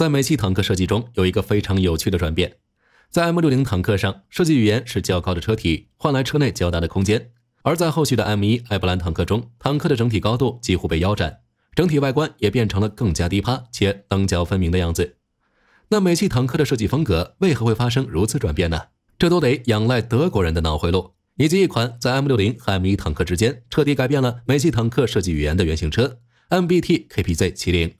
在美系坦克设计中有一个非常有趣的转变，在 M 六零坦克上，设计语言是较高的车体，换来车内较大的空间；而在后续的 M 一艾布兰坦克中，坦克的整体高度几乎被腰斩，整体外观也变成了更加低趴且棱角分明的样子。那美系坦克的设计风格为何会发生如此转变呢？这都得仰赖德国人的脑回路，以及一款在 M 六零、M 一坦克之间彻底改变了美系坦克设计语言的原型车 ——MBT KPZ 七零。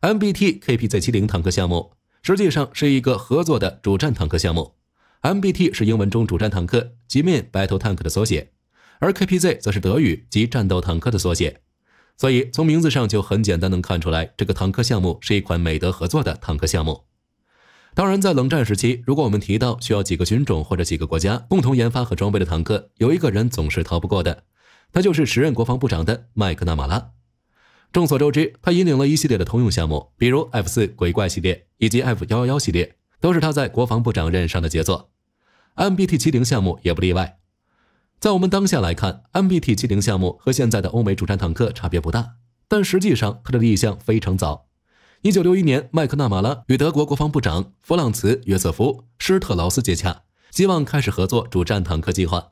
MBT Kpz 七零坦克项目实际上是一个合作的主战坦克项目。MBT 是英文中主战坦克及面白头坦克的缩写，而 Kpz 则是德语及战斗坦克的缩写。所以从名字上就很简单能看出来，这个坦克项目是一款美德合作的坦克项目。当然，在冷战时期，如果我们提到需要几个军种或者几个国家共同研发和装备的坦克，有一个人总是逃不过的，他就是时任国防部长的麦克纳马拉。众所周知，他引领了一系列的通用项目，比如 F 四鬼怪系列以及 F 幺幺幺系列，都是他在国防部长任上的杰作。M B T 七零项目也不例外。在我们当下来看，M B T 七零项目和现在的欧美主战坦克差别不大，但实际上它的立项非常早。一九六一年，麦克纳马拉与德国国防部长弗朗茨·约瑟夫·施特劳斯接洽，希望开始合作主战坦克计划。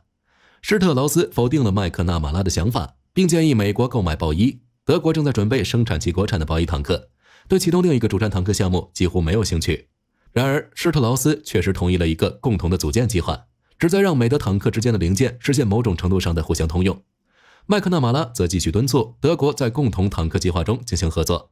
施特劳斯否定了麦克纳马拉的想法，并建议美国购买豹一。德国正在准备生产其国产的豹一坦克，对启动另一个主战坦克项目几乎没有兴趣。然而，施特劳斯确实同意了一个共同的组件计划，旨在让美德坦克之间的零件实现某种程度上的互相通用。麦克纳马拉则继续敦促德国在共同坦克计划中进行合作。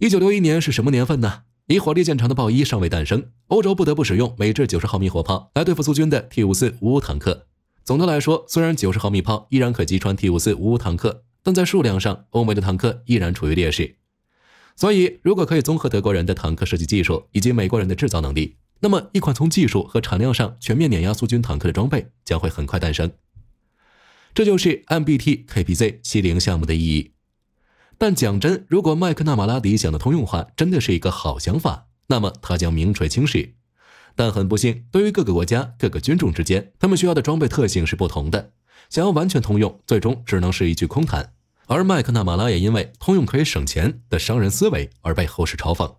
一九六一年是什么年份呢？以火力见长的豹一尚未诞生，欧洲不得不使用美制九十毫米火炮来对付苏军的 T 五四五五坦克。总的来说，虽然九十毫米炮依然可击穿 T 五四五五坦克。但在数量上，欧美的坦克依然处于劣势。所以，如果可以综合德国人的坦克设计技术以及美国人的制造能力，那么一款从技术和产量上全面碾压苏军坦克的装备将会很快诞生。这就是 MBT KPZ 七零项目的意义。但讲真，如果麦克纳马拉理想的通用化真的是一个好想法，那么它将名垂青史。但很不幸，对于各个国家、各个军种之间，他们需要的装备特性是不同的。想要完全通用，最终只能是一句空谈。而麦克纳马拉也因为通用可以省钱的商人思维而被后世嘲讽。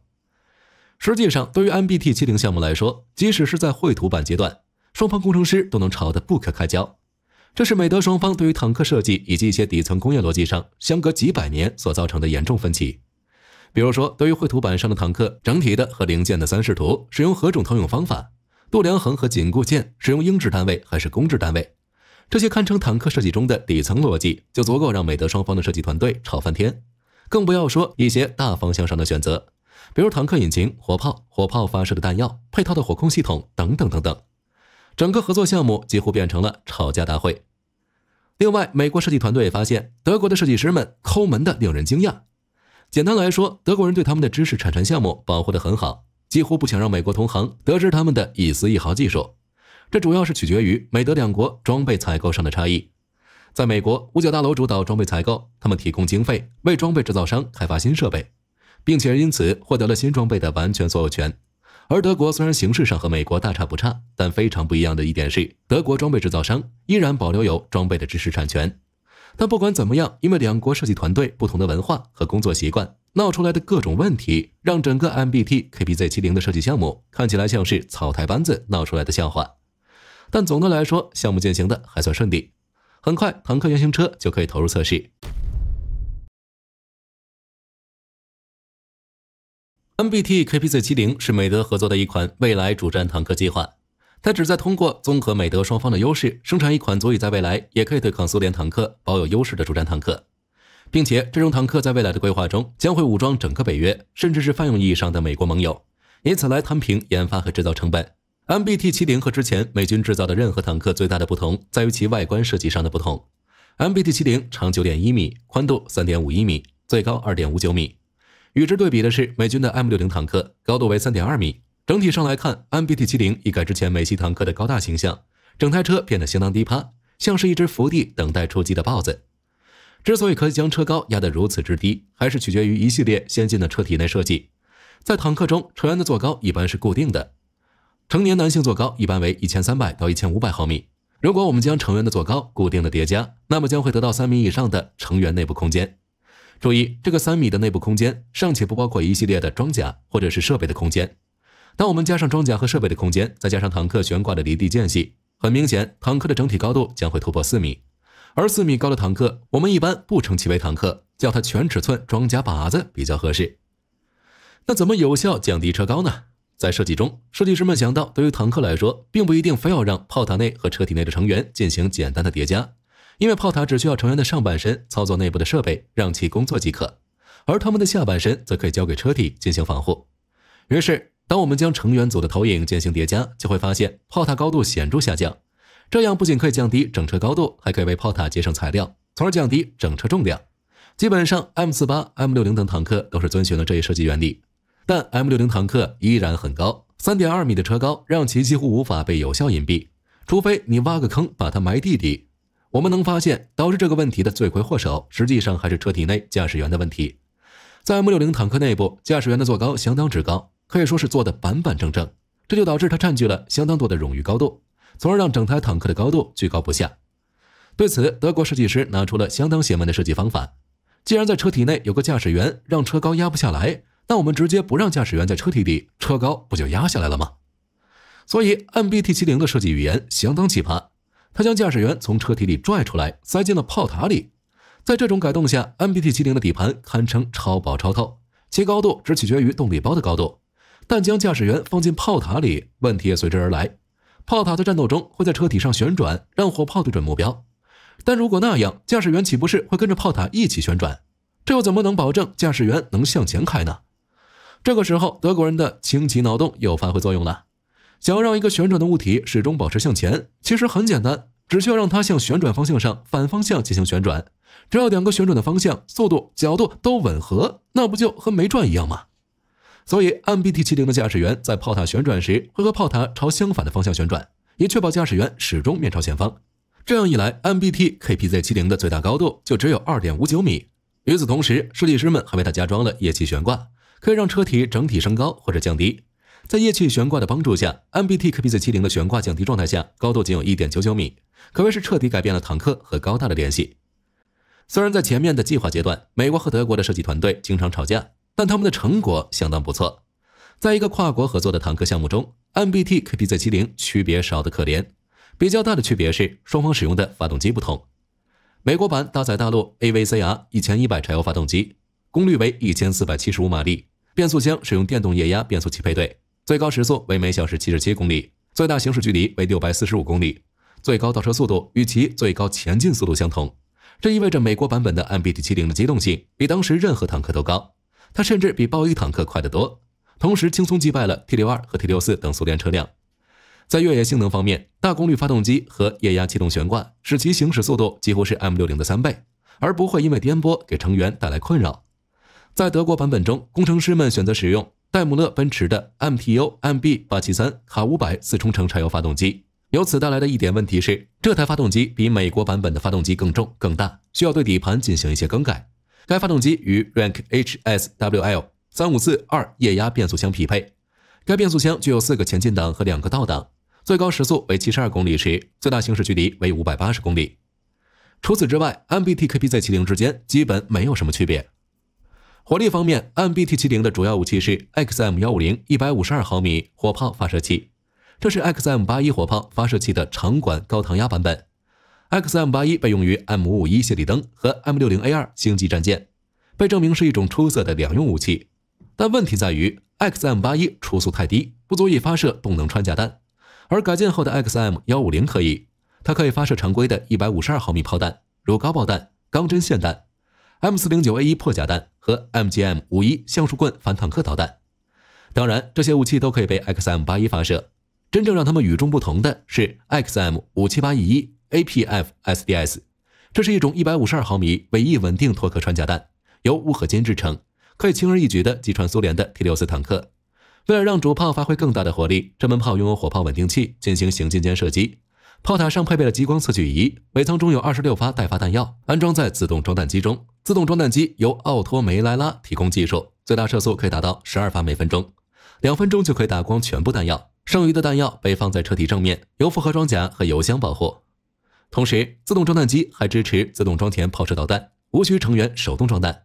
实际上，对于 MBT 70项目来说，即使是在绘图板阶段，双方工程师都能吵得不可开交。这是美德双方对于坦克设计以及一些底层工业逻辑上相隔几百年所造成的严重分歧。比如说，对于绘图板上的坦克整体的和零件的三视图，使用何种通用方法？度量衡和紧固件使用英制单位还是公制单位？这些堪称坦克设计中的底层逻辑，就足够让美德双方的设计团队吵翻天，更不要说一些大方向上的选择，比如坦克引擎、火炮、火炮发射的弹药、配套的火控系统等等等等。整个合作项目几乎变成了吵架大会。另外，美国设计团队也发现，德国的设计师们抠门的令人惊讶。简单来说，德国人对他们的知识产权项目保护的很好，几乎不想让美国同行得知他们的一丝一毫技术。这主要是取决于美德两国装备采购上的差异。在美国，五角大楼主导装备采购，他们提供经费，为装备制造商开发新设备，并且因此获得了新装备的完全所有权。而德国虽然形式上和美国大差不差，但非常不一样的一点是，德国装备制造商依然保留有装备的知识产权。但不管怎么样，因为两国设计团队不同的文化和工作习惯，闹出来的各种问题，让整个 MBT KPZ 七零的设计项目看起来像是草台班子闹出来的笑话。但总的来说，项目进行的还算顺利。很快，坦克原型车就可以投入测试。NBT Kpz 七零是美德合作的一款未来主战坦克计划，它旨在通过综合美德双方的优势，生产一款足以在未来也可以对抗苏联坦克、保有优势的主战坦克，并且这种坦克在未来的规划中将会武装整个北约，甚至是泛用意义上的美国盟友，以此来摊平研发和制造成本。M B T 七零和之前美军制造的任何坦克最大的不同在于其外观设计上的不同。M B T 七零长九点一米，宽度三点五一米，最高二点五九米。与之对比的是美军的 M 六零坦克，高度为三点二米。整体上来看，M B T 七零一改之前美系坦克的高大形象，整台车变得相当低趴，像是一只伏地等待出击的豹子。之所以可以将车高压得如此之低，还是取决于一系列先进的车体内设计。在坦克中，成员的坐高一般是固定的。成年男性座高一般为一千三百到一千五百毫米。如果我们将成员的座高固定的叠加，那么将会得到三米以上的成员内部空间。注意，这个三米的内部空间尚且不包括一系列的装甲或者是设备的空间。当我们加上装甲和设备的空间，再加上坦克悬挂的离地间隙，很明显，坦克的整体高度将会突破四米。而四米高的坦克，我们一般不称其为坦克，叫它全尺寸装甲靶子比较合适。那怎么有效降低车高呢？在设计中，设计师们想到，对于坦克来说，并不一定非要让炮塔内和车体内的成员进行简单的叠加，因为炮塔只需要成员的上半身操作内部的设备，让其工作即可，而他们的下半身则可以交给车体进行防护。于是，当我们将成员组的投影进行叠加，就会发现炮塔高度显著下降。这样不仅可以降低整车高度，还可以为炮塔节省材料，从而降低整车重量。基本上，M 四八、M 六零等坦克都是遵循了这一设计原理。但 M 六零坦克依然很高，三点二米的车高让其几乎无法被有效隐蔽，除非你挖个坑把它埋地底。我们能发现，导致这个问题的罪魁祸首，实际上还是车体内驾驶员的问题。在 M 六零坦克内部，驾驶员的坐高相当之高，可以说是坐得板板正正，这就导致它占据了相当多的冗余高度，从而让整台坦克的高度居高不下。对此，德国设计师拿出了相当邪门的设计方法，既然在车体内有个驾驶员，让车高压不下来。那我们直接不让驾驶员在车体里，车高不就压下来了吗？所以，M B T 七零的设计语言相当奇葩，它将驾驶员从车体里拽出来，塞进了炮塔里。在这种改动下，M B T 七零的底盘堪称超薄超透，其高度只取决于动力包的高度。但将驾驶员放进炮塔里，问题也随之而来。炮塔在战斗中会在车体上旋转，让火炮对准目标。但如果那样，驾驶员岂不是会跟着炮塔一起旋转？这又怎么能保证驾驶员能向前开呢？这个时候，德国人的轻奇脑洞又发挥作用了。想要让一个旋转的物体始终保持向前，其实很简单，只需要让它向旋转方向上反方向进行旋转。只要两个旋转的方向、速度、角度都吻合，那不就和没转一样吗？所以，M B T 七零的驾驶员在炮塔旋转时，会和炮塔朝相反的方向旋转，以确保驾驶员始终面朝前方。这样一来，M B T K P Z 七零的最大高度就只有二点五九米。与此同时，设计师们还为它加装了液气悬挂。可以让车体整体升高或者降低，在液气悬挂的帮助下，M B T K p Z 七零的悬挂降低状态下，高度仅有一点九九米，可谓是彻底改变了坦克和高大的联系。虽然在前面的计划阶段，美国和德国的设计团队经常吵架，但他们的成果相当不错。在一个跨国合作的坦克项目中，M B T K p Z 七零区别少得可怜。比较大的区别是双方使用的发动机不同，美国版搭载大陆 A V C R 一千一百柴油发动机。功率为一千四百七十五马力，变速箱使用电动液压变速器配对，最高时速为每小时七十七公里，最大行驶距离为六百四十五公里，最高倒车速度与其最高前进速度相同。这意味着美国版本的 M B T 七零的机动性比当时任何坦克都高，它甚至比豹一坦克快得多，同时轻松击败了 T 六二和 T 六四等苏联车辆。在越野性能方面，大功率发动机和液压气动悬挂使其行驶速度几乎是 M 六零的三倍，而不会因为颠簸给成员带来困扰。在德国版本中，工程师们选择使用戴姆勒奔驰的 MTU MB 八七三卡五百四冲程柴油发动机。由此带来的一点问题是，这台发动机比美国版本的发动机更重、更大，需要对底盘进行一些更改。该发动机与 Rank HSWL 三五四二液压变速箱匹配。该变速箱具有四个前进档和两个倒档，最高时速为七十二公里时，最大行驶距离为五百八十公里。除此之外，MBT KP 在7零之间基本没有什么区别。火力方面，M B T 七零的主要武器是 X M 幺五零一百五十二毫米火炮发射器，这是 X M 八一火炮发射器的长管高膛压版本。X M 八一被用于 M 五五一谢里登和 M 六零 A 二星际战舰，被证明是一种出色的两用武器。但问题在于 X M 八一初速太低，不足以发射动能穿甲弹，而改进后的 X M 幺五零可以，它可以发射常规的一百五十二毫米炮弹，如高爆弹、钢针霰弹、M 四零九 A 一破甲弹。和 MGM 五一橡树棍反坦克导弹，当然这些武器都可以被 XM 八一发射。真正让他们与众不同的是 XM 五七八一 A P F S D S，这是一种一百五十二毫米尾翼稳定脱壳穿甲弹，由钨合金制成，可以轻而易举地击穿苏联的 T 六四坦克。为了让主炮发挥更大的火力，这门炮拥有火炮稳定器，进行行进间射击。炮塔上配备了激光测距仪，每舱中有二十六发待发弹药，安装在自动装弹机中。自动装弹机由奥托梅莱拉提供技术，最大射速可以达到十二发每分钟，两分钟就可以打光全部弹药。剩余的弹药被放在车体正面，由复合装甲和油箱保护。同时，自动装弹机还支持自动装填炮射导弹，无需成员手动装弹。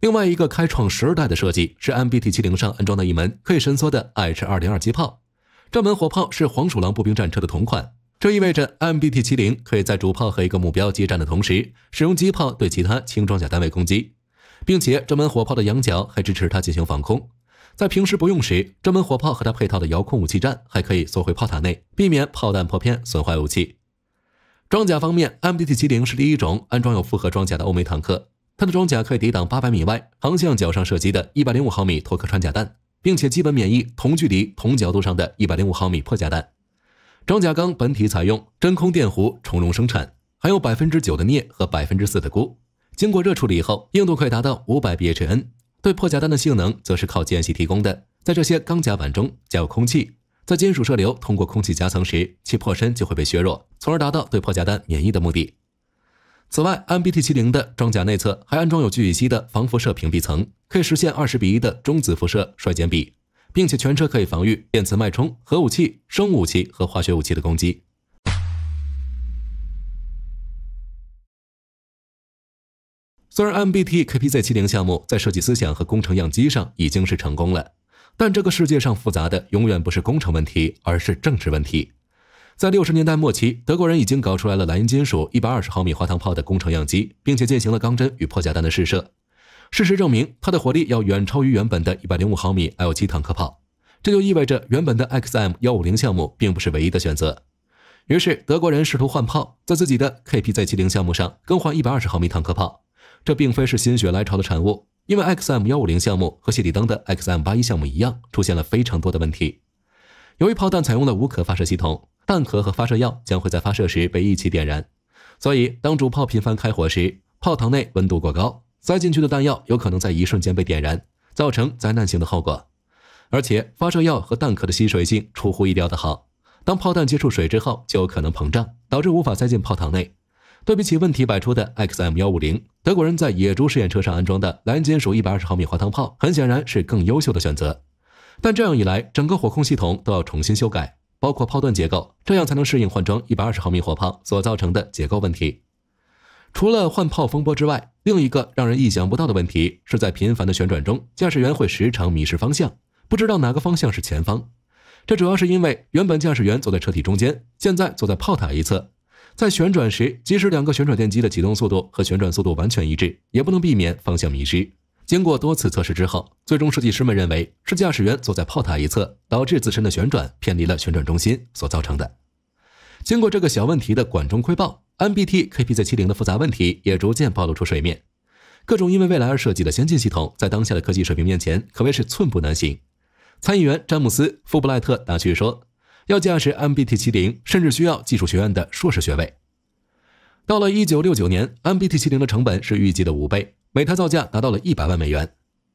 另外一个开创十二代的设计是 M B T 七零上安装的一门可以伸缩的 H 二零二机炮，这门火炮是黄鼠狼步兵战车的同款。这意味着 MBT 七零可以在主炮和一个目标激战的同时，使用机炮对其他轻装甲单位攻击，并且这门火炮的仰角还支持它进行防空。在平时不用时，这门火炮和它配套的遥控武器站还可以缩回炮塔内，避免炮弹破片损坏武器。装甲方面，MBT 七零是第一种安装有复合装甲的欧美坦克，它的装甲可以抵挡八百米外航向角上射击的105毫米托克穿甲弹，并且基本免疫同距离同角度上的一百零五毫米破甲弹。装甲钢本体采用真空电弧重熔生产，含有百分之九的镍和百分之四的钴。经过热处理后，硬度可以达到五百 BHN。对破甲弹的性能，则是靠间隙提供的。在这些钢甲板中加入空气，在金属射流通过空气夹层时，其破身就会被削弱，从而达到对破甲弹免疫的目的。此外，MBT 七零的装甲内侧还安装有聚乙烯的防辐射屏蔽层，可以实现二十比一的中子辐射衰减比。并且全车可以防御电磁脉冲、核武器、生物武器和化学武器的攻击。虽然 MBT Kpz 七零项目在设计思想和工程样机上已经是成功了，但这个世界上复杂的永远不是工程问题，而是政治问题。在六十年代末期，德国人已经搞出来了蓝银金属一百二十毫米滑膛炮的工程样机，并且进行了钢针与破甲弹的试射。事实证明，它的火力要远超于原本的一百零五毫米 L7 坦克炮，这就意味着原本的 XM150 项目并不是唯一的选择。于是，德国人试图换炮，在自己的 KP 在70项目上更换一百二十毫米坦克炮。这并非是心血来潮的产物，因为 XM150 项目和谢里登的 XM81 项目一样，出现了非常多的问题。由于炮弹采用了无壳发射系统，弹壳和发射药将会在发射时被一起点燃，所以当主炮频繁开火时，炮膛内温度过高。塞进去的弹药有可能在一瞬间被点燃，造成灾难性的后果。而且发射药和弹壳的吸水性出乎意料的好，当炮弹接触水之后就有可能膨胀，导致无法塞进炮膛内。对比起问题百出的 XM150，德国人在野猪试验车上安装的蓝金属120毫米滑膛炮很显然是更优秀的选择。但这样一来，整个火控系统都要重新修改，包括炮段结构，这样才能适应换装120毫米火炮所造成的结构问题。除了换炮风波之外，另一个让人意想不到的问题是在频繁的旋转中，驾驶员会时常迷失方向，不知道哪个方向是前方。这主要是因为原本驾驶员坐在车体中间，现在坐在炮塔一侧，在旋转时，即使两个旋转电机的启动速度和旋转速度完全一致，也不能避免方向迷失。经过多次测试之后，最终设计师们认为是驾驶员坐在炮塔一侧，导致自身的旋转偏离了旋转中心所造成的。经过这个小问题的管中窥豹。MBT KPZ 七零的复杂问题也逐渐暴露出水面，各种因为未来而设计的先进系统，在当下的科技水平面前可谓是寸步难行。参议员詹姆斯·富布莱特打趣说：“要驾驶 MBT 七零，甚至需要技术学院的硕士学位。”到了1969年，MBT 七零的成本是预计的五倍，每台造价达到了一百万美元。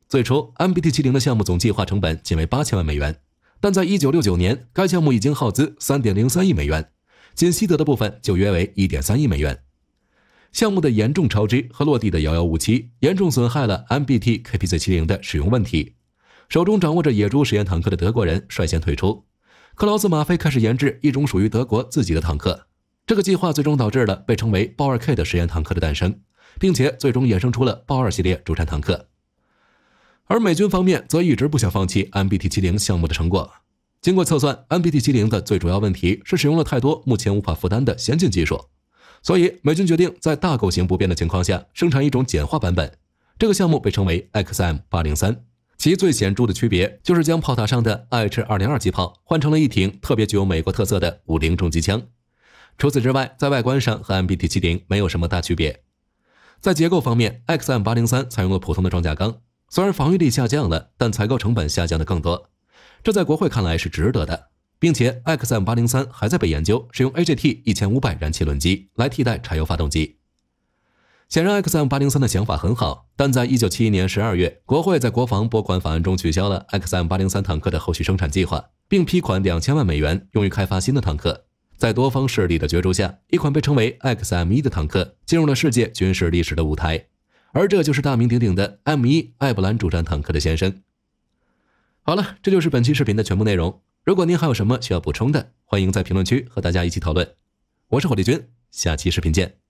最初，MBT 七零的项目总计划成本仅为八千万美元，但在1969年，该项目已经耗资三点零三亿美元。仅西德的部分就约为一点三亿美元，项目的严重超支和落地的遥遥无期，严重损害了 MBT Kpz 七零的使用问题。手中掌握着野猪实验坦克的德国人率先退出，克劳斯马菲开始研制一种属于德国自己的坦克。这个计划最终导致了被称为豹二 K 的实验坦克的诞生，并且最终衍生出了豹二系列主战坦克。而美军方面则一直不想放弃 MBT 七零项目的成果。经过测算，M B T 七零的最主要问题是使用了太多目前无法负担的先进技术，所以美军决定在大构型不变的情况下，生产一种简化版本。这个项目被称为 X M 八零三，其最显著的区别就是将炮塔上的 H 二零二机炮换成了一挺特别具有美国特色的五零重机枪。除此之外，在外观上和 M B T 七零没有什么大区别。在结构方面，X M 八零三采用了普通的装甲钢，虽然防御力下降了，但采购成本下降的更多。这在国会看来是值得的，并且 XM 八零三还在被研究使用 A J T 一千五百燃气轮机来替代柴油发动机。显然，x m 八零三的想法很好，但在一九七一年十二月，国会在国防拨款法案中取消了 XM 八零三坦克的后续生产计划，并批款两千万美元用于开发新的坦克。在多方势力的角逐下，一款被称为 X M 一的坦克进入了世界军事历史的舞台，而这就是大名鼎鼎的 M 一艾布兰主战坦克的前身。好了，这就是本期视频的全部内容。如果您还有什么需要补充的，欢迎在评论区和大家一起讨论。我是火力军，下期视频见。